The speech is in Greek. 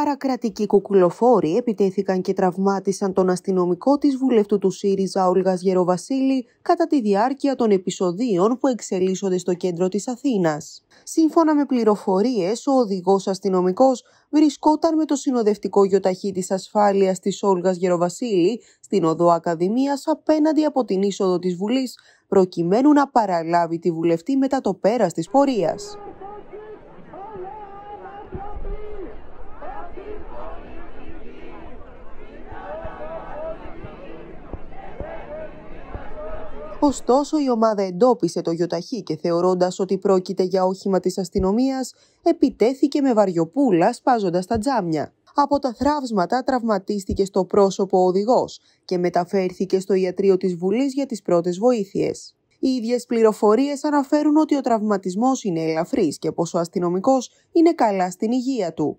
Παρακρατικοί κουκουλοφόροι επιτέθηκαν και τραυμάτισαν τον αστυνομικό της βουλευτού του ΣΥΡΙΖΑ ΟΛΓΑΣ Γεροβασίλη κατά τη διάρκεια των επεισοδίων που εξελίσσονται στο κέντρο της Αθήνας. Σύμφωνα με πληροφορίες, ο οδηγός αστυνομικός βρισκόταν με το συνοδευτικό γιοταχή της ασφάλειας της Όλγας Γεροβασίλη στην οδό Ακαδημίας απέναντι από την είσοδο της Βουλής, προκειμένου να παραλάβει τη βουλευτή μετά το πέρας της πορείας. Ωστόσο, η ομάδα εντόπισε το γιοταχή και θεωρώντας ότι πρόκειται για όχημα της αστυνομίας, επιτέθηκε με βαριοπούλα σπάζοντας τα τζάμια. Από τα θραύσματα τραυματίστηκε στο πρόσωπο ο οδηγός και μεταφέρθηκε στο ιατρείο της Βουλής για τις πρώτες βοήθειες. Οι ίδιες πληροφορίες αναφέρουν ότι ο τραυματισμός είναι ελαφρύς και πως ο αστυνομικός είναι καλά στην υγεία του.